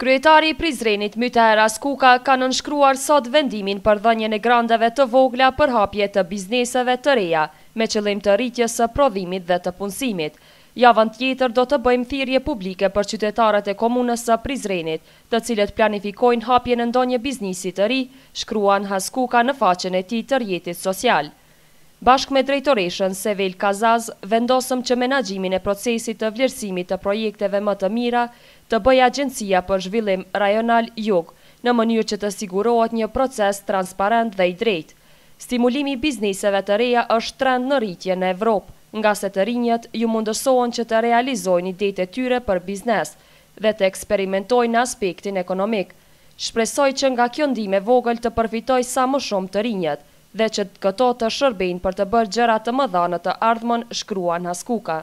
Kryetari i Prizrenit Myteras Kuka ka nënshkruar sot vendimin për dhënjën e grandeve të vogla për hapje të bizneseve të reja, me qëllim të rritjes së prodhimit dhe të punësimit. Javën tjetër do të bëjmë thirje publike për qytetarët e komunës së Prizrenit, të cilët planifikojnë hapje në ndonje biznisit të ri, shkruan Haskuka në faqen e ti të rjetit social. Bashk me drejtoreshën Sevel Kazaz, vendosëm që menagjimin e procesit të vlerësimit të projekteve më të mira të bëjë agjensia për zhvillim rajonal jog, në mënyrë që të sigurohet një proces transparent dhe i drejt. Stimulimi bizniseve të reja është trend në rritje në Evropë, nga se të rinjët ju mundësohen që të realizojnë ide e tyre për biznes dhe të eksperimentojnë në aspektin ekonomik. Shpresoj që nga kjo ndime vogël të përfitoj sa më shumë të rinjët, dhe që të këto të shërbin për të bërë gjëra të mëdha në të ardhmon shkrua Haskuka. skuka.